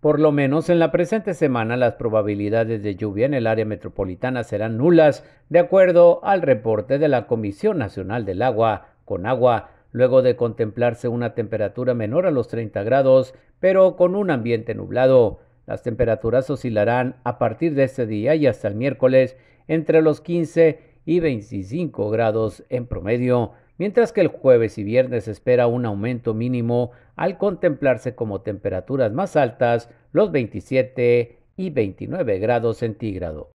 Por lo menos en la presente semana las probabilidades de lluvia en el área metropolitana serán nulas, de acuerdo al reporte de la Comisión Nacional del Agua, con agua, luego de contemplarse una temperatura menor a los 30 grados, pero con un ambiente nublado. Las temperaturas oscilarán a partir de este día y hasta el miércoles entre los 15 y 25 grados en promedio mientras que el jueves y viernes espera un aumento mínimo al contemplarse como temperaturas más altas los 27 y 29 grados centígrados.